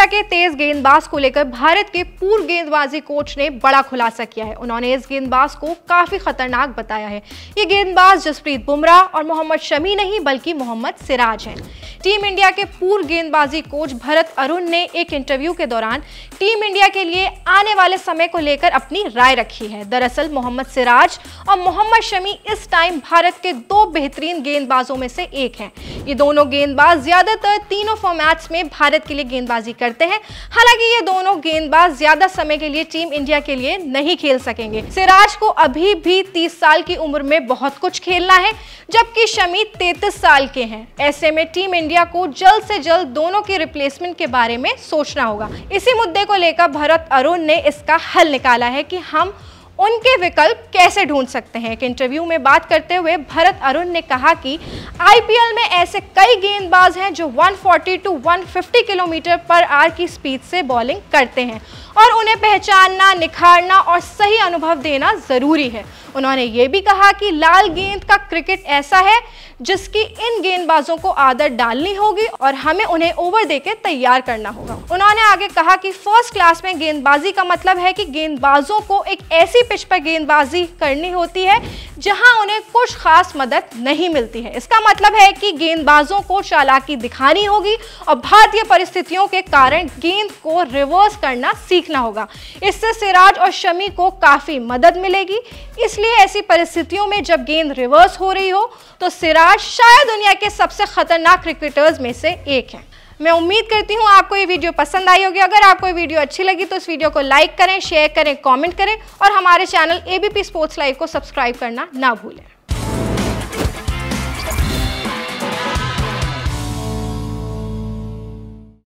Australia के तेज गेंदबाज को लेकर भारत के पूर्व गेंदबाजी कोच ने बड़ा खुलासा किया है उन्होंने इस गेंदबाज को काफी खतरनाक बताया है ये गेंदबाज जसप्रीत बुमराह और मोहम्मद शमी नहीं बल्कि मोहम्मद सिराज हैं टीम इंडिया के पूर्व गेंदबाजी कोच भरत अरुण ने एक इंटरव्यू के दौरान टीम इंडिया के लिए आने वाले समय को लेकर अपनी राय रखी है दरअसल मोहम्मद सिराज और मोहम्मद शमी इस टाइम भारत के दो बेहतरीन गेंदबाजों में से एक हैं ये दोनों गेंदबाज ज्यादातर तीनों फॉर्मेट्स में भारत के लिए गेंदबाजी कर करते हैं हालांकि ये दोनों गेंदबाज ज्यादा समय के लिए टीम इंडिया के लिए नहीं खेल सकेंगे सिराज को अभी भी तीस साल की उम्र में बहुत कुछ खेलना है जबकि शमी तैतीस साल के हैं ऐसे में टीम इंडिया को जल्द से जल्द दोनों के रिप्लेसमेंट के बारे में सोचना होगा इसी मुद्दे को लेकर भरत अरुण ने इसका हल निकाला है कि हम उनके विकल्प कैसे ढूंढ सकते हैं एक इंटरव्यू में बात करते हुए भरत अरुण ने कहा कि आईपीएल में ऐसे कई गेंदबाज हैं जो 140 टू 150 किलोमीटर पर आर की स्पीड से बॉलिंग करते हैं और उन्हें पहचानना निखारना और सही अनुभव देना ज़रूरी है उन्होंने ये भी कहा कि लाल गेंद का क्रिकेट ऐसा है जिसकी इन गेंदबाजों को आदत डालनी होगी और हमें उन्हें ओवर देके तैयार करना होगा उन्होंने आगे कहा कि फर्स्ट क्लास में गेंदबाजी का मतलब है कि गेंदबाजों को एक ऐसी पिच पर गेंदबाजी करनी होती है जहां उन्हें कुछ खास मदद नहीं मिलती है इसका मतलब है कि गेंदबाजों को चालाकी दिखानी होगी और भारतीय परिस्थितियों के कारण गेंद को रिवर्स करना सीखना होगा इससे सिराज और शमी को काफ़ी मदद मिलेगी इसलिए इसलिए ऐसी परिस्थितियों में जब गेंद रिवर्स हो रही हो तो सिराज शायद दुनिया के सबसे खतरनाक क्रिकेटर्स में से एक है मैं उम्मीद करती हूँ आपको ये वीडियो पसंद आई होगी अगर आपको ये वीडियो अच्छी लगी तो इस वीडियो को लाइक करें शेयर करें कमेंट करें और हमारे चैनल एबीपी स्पोर्ट्स लाइव को सब्सक्राइब करना ना भूलें